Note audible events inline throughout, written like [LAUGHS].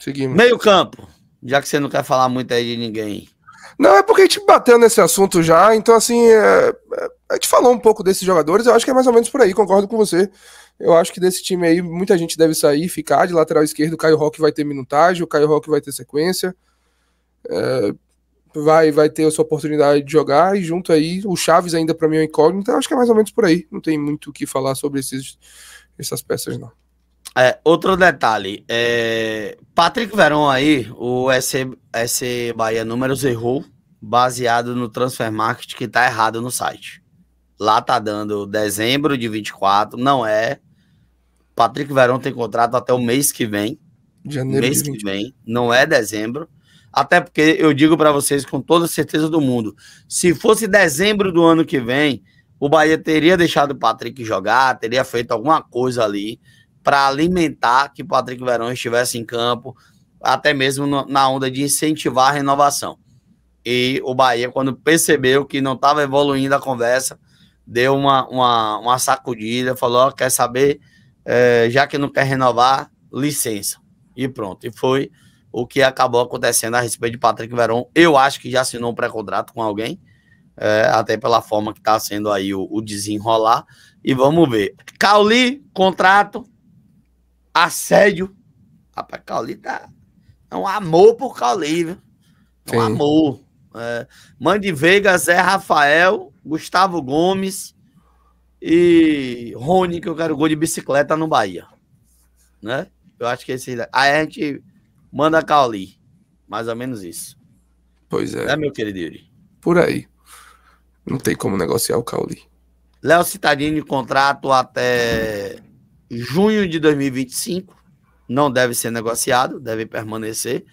Seguimos. Meio campo, já que você não quer falar muito aí de ninguém. Não, é porque a gente bateu nesse assunto já, então assim, é, é, a gente falou um pouco desses jogadores, eu acho que é mais ou menos por aí, concordo com você. Eu acho que desse time aí, muita gente deve sair ficar de lateral esquerdo, o Caio Rock vai ter minutagem, o Caio Rock vai ter sequência, é, vai, vai ter a sua oportunidade de jogar, e junto aí, o Chaves ainda para mim é incógnito, então acho que é mais ou menos por aí, não tem muito o que falar sobre esses, essas peças não. É, outro detalhe, é, Patrick Verón aí, o SC, SC Bahia Números errou, baseado no Transfer Market que tá errado no site. Lá tá dando dezembro de 24, não é. Patrick Verón tem contrato até o mês que vem. Janeiro mês que vem, não é dezembro. Até porque eu digo para vocês com toda certeza do mundo, se fosse dezembro do ano que vem, o Bahia teria deixado o Patrick jogar, teria feito alguma coisa ali para alimentar que Patrick Verão estivesse em campo, até mesmo no, na onda de incentivar a renovação. E o Bahia, quando percebeu que não estava evoluindo a conversa, deu uma, uma, uma sacudida, falou: oh, quer saber, é, já que não quer renovar, licença. E pronto. E foi o que acabou acontecendo a respeito de Patrick Verón. Eu acho que já assinou um pré-contrato com alguém, é, até pela forma que está sendo aí o, o, desenrolar. E vamos ver. Cauli, contrato, assédio. Rapaz, Cauli tá. É um amor por Cauli, viu? É um Sim. amor. É, Mandy Veiga, Zé Rafael, Gustavo Gomes e Rony, que eu quero gol de bicicleta no Bahia. Né? Eu acho que esse. Aí a gente manda Cauli. Mais ou menos isso. Pois é. É, meu querido Yuri? Por aí. Não tem como negociar o Cauli. Léo Citadini, contrato até junho de 2025, não deve ser negociado, deve permanecer.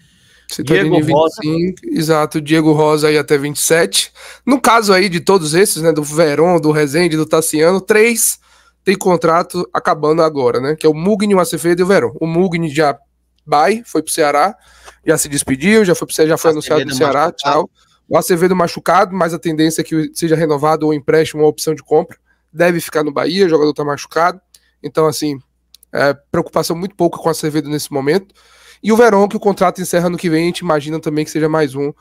Você tá Diego 25, Rosa. Exato, Diego Rosa aí até 27. No caso aí de todos esses, né, do Verón, do Rezende, do Tassiano, três tem contrato acabando agora, né, que é o Mugni, o Acevedo e o Verón. O Mugni já vai, foi pro Ceará, já se despediu, já foi, pro, já foi anunciado no Ceará, machucado. tchau. O Acevedo machucado, mas a tendência é que seja renovado ou empréstimo ou opção de compra. Deve ficar no Bahia, o jogador tá machucado. Então, assim, é, preocupação muito pouca com a Acevedo nesse momento. E o Verão que o contrato encerra no que vem, a gente imagina também que seja mais um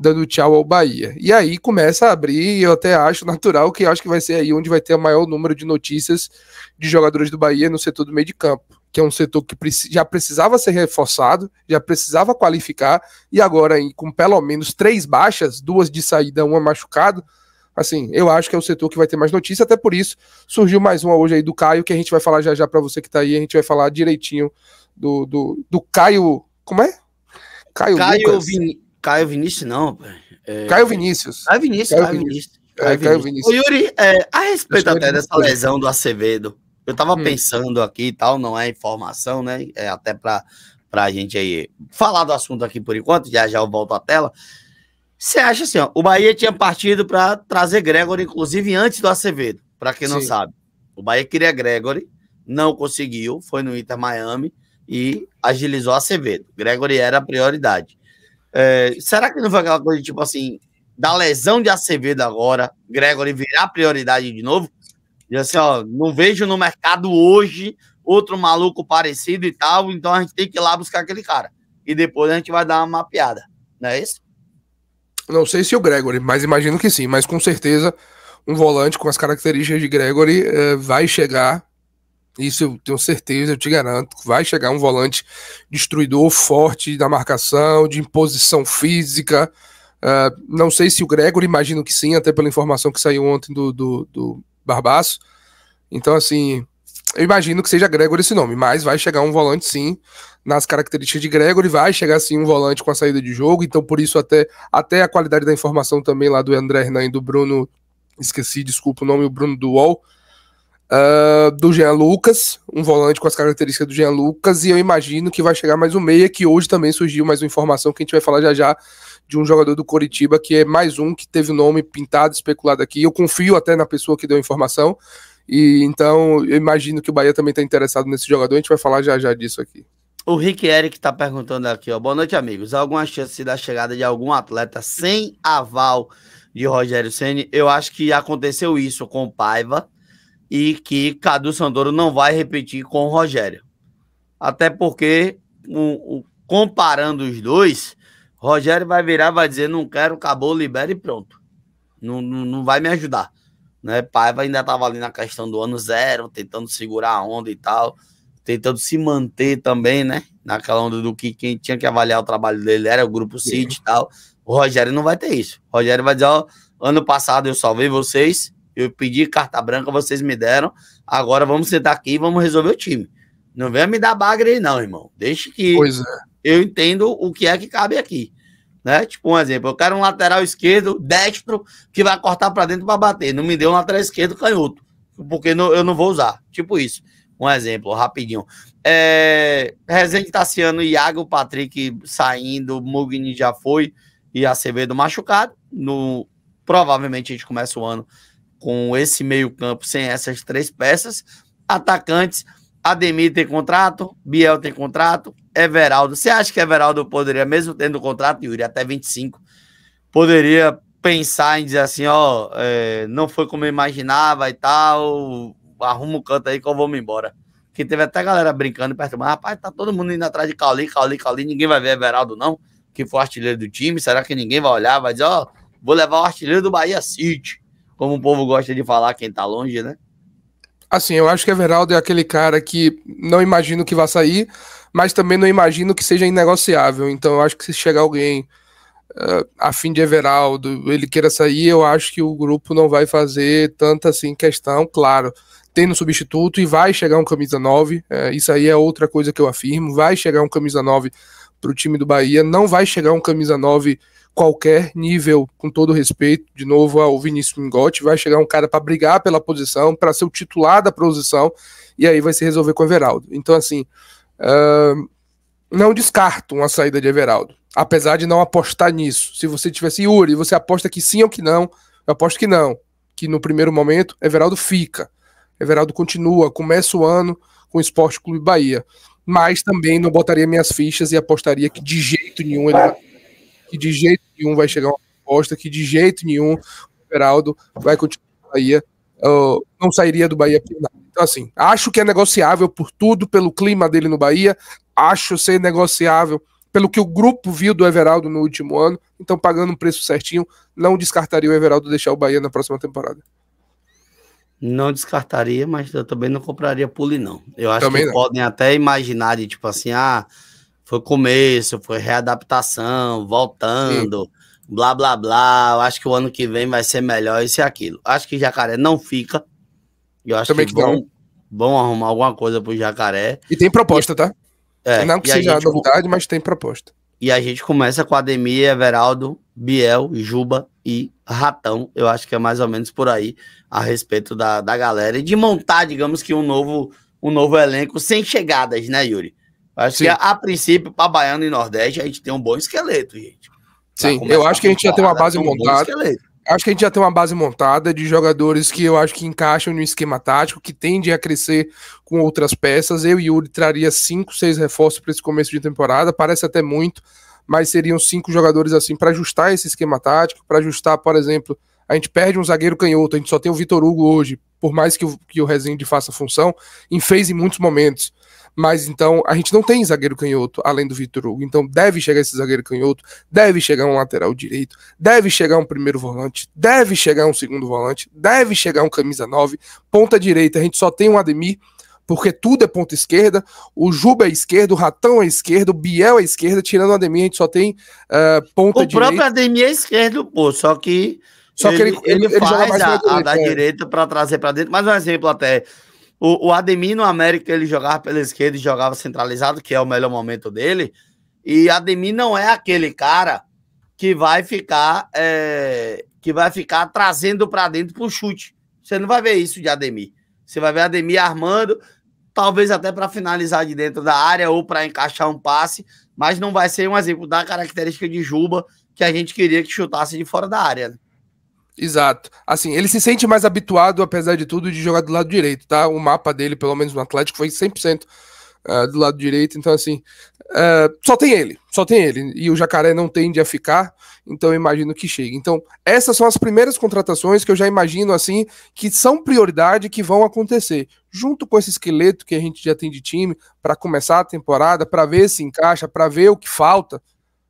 dando tchau ao Bahia. E aí começa a abrir, eu até acho natural, que acho que vai ser aí onde vai ter o maior número de notícias de jogadores do Bahia no setor do meio de campo, que é um setor que já precisava ser reforçado, já precisava qualificar, e agora com pelo menos três baixas, duas de saída, uma machucado, assim, eu acho que é o setor que vai ter mais notícia, até por isso surgiu mais uma hoje aí do Caio, que a gente vai falar já já para você que tá aí, a gente vai falar direitinho do, do, do Caio, como é? Caio Caio, Vin... Caio Vinícius, não, é... Caio Vinícius. Caio Vinícius, Caio, Caio Vinícius. Vinícius. É, Vinícius. Ô, Yuri, é, a respeito até é dessa é. lesão do Acevedo, eu tava hum. pensando aqui e tal, não é informação, né? É até para a gente aí falar do assunto aqui por enquanto, já já eu volto à tela. Você acha assim, ó, o Bahia tinha partido para trazer Gregory, inclusive antes do Acevedo, para quem não Sim. sabe. O Bahia queria Gregory, não conseguiu, foi no Inter Miami e agilizou Acevedo. Gregory era a prioridade. É, será que não foi aquela coisa tipo assim, da lesão de Acevedo agora, Gregory virar prioridade de novo? E assim, ó, não vejo no mercado hoje outro maluco parecido e tal, então a gente tem que ir lá buscar aquele cara. E depois a gente vai dar uma mapeada, não é isso? Não sei se o Gregory, mas imagino que sim. Mas com certeza, um volante com as características de Gregory eh, vai chegar. Isso eu tenho certeza, eu te garanto. Vai chegar um volante destruidor, forte da marcação, de imposição física. Eh, não sei se o Gregory, imagino que sim, até pela informação que saiu ontem do, do, do Barbaço. Então, assim, eu imagino que seja Gregor esse nome, mas vai chegar um volante sim, nas características de Gregory, vai chegar sim um volante com a saída de jogo, então por isso até, até a qualidade da informação também lá do André Hernan e do Bruno, esqueci, desculpa o nome, o Bruno Duol, uh, do Jean Lucas, um volante com as características do Jean Lucas, e eu imagino que vai chegar mais um meia, que hoje também surgiu mais uma informação que a gente vai falar já já, de um jogador do Coritiba, que é mais um que teve o nome pintado, especulado aqui. Eu confio até na pessoa que deu a informação, e então eu imagino que o Bahia também está interessado nesse jogador. A gente vai falar já já disso aqui. O Rick Eric está perguntando aqui, ó. Boa noite, amigos. alguma chance da chegada de algum atleta sem aval de Rogério Ceni? Eu acho que aconteceu isso com o Paiva e que Cadu Sandoro não vai repetir com o Rogério. Até porque, comparando os dois, Rogério vai virar vai dizer: não quero, acabou, libera e pronto. Não, não, não vai me ajudar. Né? Paiva ainda estava ali na questão do ano zero, tentando segurar a onda e tal, tentando se manter também, né? Naquela onda do que quem tinha que avaliar o trabalho dele era o Grupo City e tal. O Rogério não vai ter isso. O Rogério vai dizer: ó, ano passado eu salvei vocês, eu pedi carta branca, vocês me deram, agora vamos sentar aqui e vamos resolver o time. Não venha me dar bagre aí, não, irmão. Deixe que é. eu entendo o que é que cabe aqui né? Tipo um exemplo, eu quero um lateral esquerdo destro que vai cortar para dentro para bater. Não me deu um lateral esquerdo canhoto, porque não, eu não vou usar. Tipo isso. Um exemplo, rapidinho. É, Rezende Tassiano, Iago, Patrick saindo, Mugni já foi e Acevedo machucado. No, provavelmente a gente começa o ano com esse meio campo sem essas três peças. Atacantes, Ademir tem contrato, Biel tem contrato, Everaldo. Você acha que Everaldo poderia, mesmo tendo contrato, Yuri, até 25, poderia pensar em dizer assim, ó, é, não foi como eu imaginava e tal, arruma o canto aí que eu vou me embora. Que teve até galera brincando e mas rapaz, tá todo mundo indo atrás de Cauli, Cauli, Cauli, ninguém vai ver Everaldo não, que foi artilheiro do time, será que ninguém vai olhar, vai dizer, ó, vou levar o artilheiro do Bahia City, como o povo gosta de falar, quem tá longe, né? Assim, eu acho que Everaldo é aquele cara que não imagino que vá sair, mas também não imagino que seja inegociável. Então eu acho que se chegar alguém uh, a fim de Everaldo, ele queira sair, eu acho que o grupo não vai fazer tanta assim questão, claro. Tem no substituto e vai chegar um camisa 9, eh, isso aí é outra coisa que eu afirmo, vai chegar um camisa 9 para o time do Bahia. Não vai chegar um camisa 9 qualquer nível, com todo respeito, de novo ao Vinícius Mingotti, vai chegar um cara para brigar pela posição, para ser o titular da posição, e aí vai se resolver com o Everaldo. Então, assim, uh, não descarto uma saída de Everaldo, apesar de não apostar nisso. Se você tivesse Yuri, você aposta que sim ou que não, eu aposto que não, que no primeiro momento Everaldo fica. Everaldo continua, começa o ano com o Esporte Clube Bahia mas também não botaria minhas fichas e apostaria que de jeito nenhum vai, que de jeito nenhum vai chegar uma aposta que de jeito nenhum o Beraldo vai continuar no Bahia, uh, não sairia do Bahia por nada. Então, assim, acho que é negociável por tudo, pelo clima dele no Bahia, acho ser negociável pelo que o grupo viu do Everaldo no último ano, então pagando um preço certinho, não descartaria o Everaldo deixar o Bahia na próxima temporada. Não descartaria, mas eu também não compraria pule, não. Eu acho também que não. podem até imaginar de tipo assim, ah, foi começo, foi readaptação, voltando, Sim. blá blá blá. Eu acho que o ano que vem vai ser melhor isso e aquilo. Acho que jacaré não fica. Eu acho também que, que vão, vão arrumar alguma coisa pro jacaré. E tem proposta, tá? É, não que seja a novidade, mas tem proposta. E a gente começa com Ademir, Everaldo, Biel, Juba e Ratão. Eu acho que é mais ou menos por aí a respeito da, da galera. E de montar, digamos que um novo, um novo elenco sem chegadas, né, Yuri? Acho Sim. que a, a princípio, para Baiano e Nordeste, a gente tem um bom esqueleto, gente. Sim, eu acho que a gente já tem uma base montada. Um acho que a gente já tem uma base montada de jogadores que eu acho que encaixam no esquema tático, que tende a crescer com outras peças. Eu e Yuri traria cinco, seis reforços para esse começo de temporada, parece até muito, mas seriam cinco jogadores assim para ajustar esse esquema tático, para ajustar, por exemplo, a gente perde um zagueiro canhoto, a gente só tem o Vitor Hugo hoje por mais que o, que o Rezende faça função, fez em muitos momentos. Mas então a gente não tem zagueiro canhoto além do Vitor Hugo. Então deve chegar esse zagueiro canhoto, deve chegar um lateral direito, deve chegar um primeiro volante, deve chegar um segundo volante, deve chegar um camisa 9, ponta direita. A gente só tem um Ademir, porque tudo é ponta esquerda. O Juba é esquerdo, o Ratão é esquerdo, o Biel é esquerda. Tirando o Ademir, a gente só tem uh, ponta o direita. O próprio Ademir é esquerdo, pô, só que só que ele, ele, ele faz a, a direita, da é. direita para trazer para dentro. Mas um exemplo até. O, o Ademir no América ele jogava pela esquerda e jogava centralizado, que é o melhor momento dele. E Ademir não é aquele cara que vai ficar é, que vai ficar trazendo para dentro pro chute. Você não vai ver isso de Ademir. Você vai ver Ademir armando, talvez até para finalizar de dentro da área ou para encaixar um passe, mas não vai ser um exemplo da característica de Juba que a gente queria que chutasse de fora da área. Né? Exato. Assim, ele se sente mais habituado, apesar de tudo, de jogar do lado direito, tá? O mapa dele, pelo menos no Atlético, foi 100% uh, eh, do lado direito. Então, assim, uh, só tem ele, só tem ele. E o Jacaré não tende a ficar, então eu imagino que chegue. Então, essas são as primeiras contratações que eu já imagino, assim, que são prioridade, que vão acontecer. Junto com esse esqueleto que a gente já tem de time, para começar a temporada, para ver se encaixa, para ver o que falta,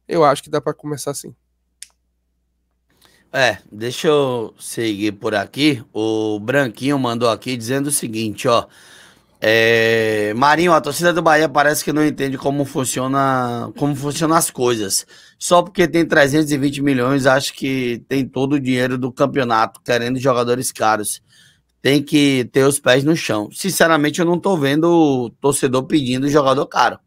eu acho que dá para começar assim. É, deixa eu seguir por aqui. O Branquinho mandou aqui dizendo o seguinte, ó. É, Marinho, a torcida do Bahia parece que não entende como funciona, como funcionam as coisas. Só porque tem 320 milhões, acho que tem todo o dinheiro do campeonato, querendo jogadores caros. Tem que ter os pés no chão. Sinceramente, eu não tô vendo o torcedor pedindo jogador caro.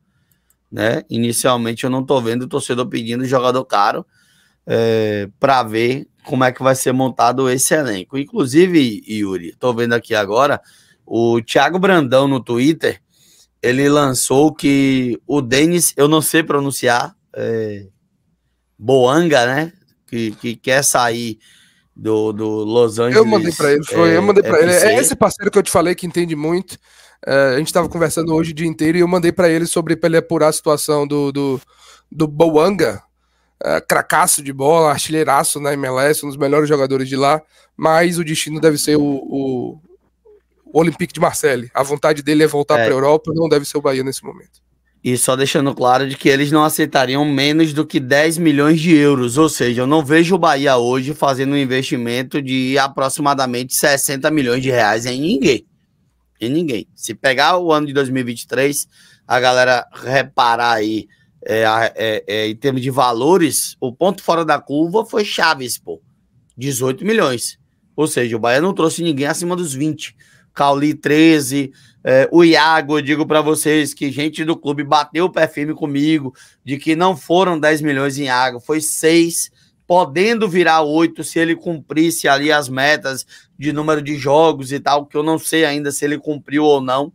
Né? Inicialmente, eu não tô vendo o torcedor pedindo jogador caro é, para ver como é que vai ser montado esse elenco. Inclusive, Yuri, estou vendo aqui agora, o Thiago Brandão no Twitter, ele lançou que o Denis, eu não sei pronunciar, é, Boanga, né? Que, que quer sair do, do Los Angeles. Eu mandei para ele, foi, é, eu mandei para é ele. É esse parceiro que eu te falei que entende muito. É, a gente estava conversando hoje o dia inteiro e eu mandei para ele sobre para ele apurar a situação do, do, do Boanga, é, cracaço de bola, artilheiraço na MLS, um dos melhores jogadores de lá, mas o destino deve ser o, o, o Olympique de Marseille. A vontade dele é voltar é. para a Europa, não deve ser o Bahia nesse momento. E só deixando claro de que eles não aceitariam menos do que 10 milhões de euros. Ou seja, eu não vejo o Bahia hoje fazendo um investimento de aproximadamente 60 milhões de reais em ninguém. Em ninguém. Se pegar o ano de 2023, a galera reparar aí é, é, é, em termos de valores, o ponto fora da curva foi Chaves, pô. 18 milhões. Ou seja, o Bahia não trouxe ninguém acima dos 20. Cauli, 13. É, o Iago, eu digo para vocês que gente do clube bateu o pé firme comigo de que não foram 10 milhões em Iago, foi 6 podendo virar oito se ele cumprisse ali as metas de número de jogos e tal, que eu não sei ainda se ele cumpriu ou não,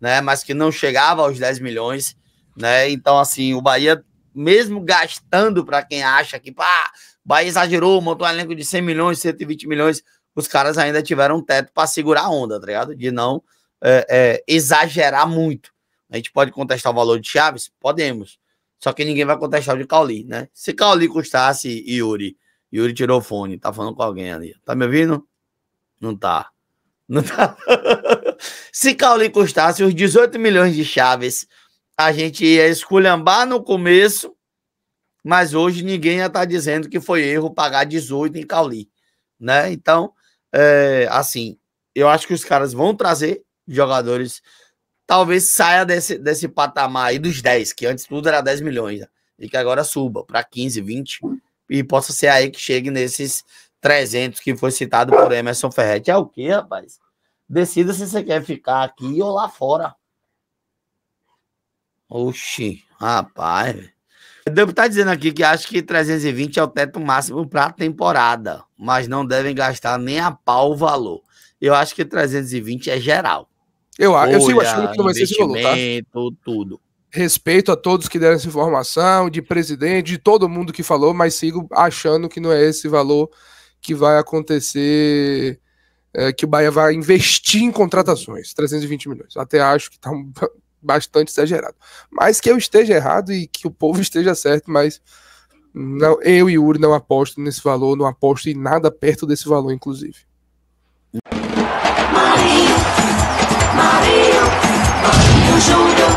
né? Mas que não chegava aos 10 milhões né? Então, assim, o Bahia, mesmo gastando para quem acha que, pá, Bahia exagerou, montou um elenco de 100 milhões, 120 milhões, os caras ainda tiveram um teto para segurar a onda, tá ligado? De não é, é, exagerar muito. A gente pode contestar o valor de Chaves? Podemos. Só que ninguém vai contestar o de Cauli, né? Se Cauli custasse Yuri, Yuri tirou o fone, tá falando com alguém ali. Tá me ouvindo? Não tá. Não tá. [LAUGHS] Se Cauli custasse os 18 milhões de Chaves, a gente ia esculhambar no começo, mas hoje ninguém ia está dizendo que foi erro pagar 18 em Cauli, né? Então, é, assim, eu acho que os caras vão trazer jogadores, talvez saia desse, desse patamar aí dos 10, que antes tudo era 10 milhões, né? e que agora suba para 15, 20, e possa ser aí que chegue nesses 300 que foi citado por Emerson Ferretti. É o que, rapaz? Decida se você quer ficar aqui ou lá fora. Oxi, rapaz. O Dump tá dizendo aqui que acho que 320 é o teto máximo para a temporada, mas não devem gastar nem a pau o valor. Eu acho que 320 é geral. Eu, acho, eu sigo achando que não vai ser esse valor, tá? tudo. Respeito a todos que deram essa informação, de presidente, de todo mundo que falou, mas sigo achando que não é esse valor que vai acontecer, é, que o Bahia vai investir em contratações, 320 milhões. Até acho que tá um, bastante exagerado. Mas que eu esteja errado e que o povo [LAUGHS] esteja certo, mas não, eu e Uri não aposto nesse valor, não aposto em nada perto desse valor, inclusive. Marinho, Marinho, Marinho Júnior.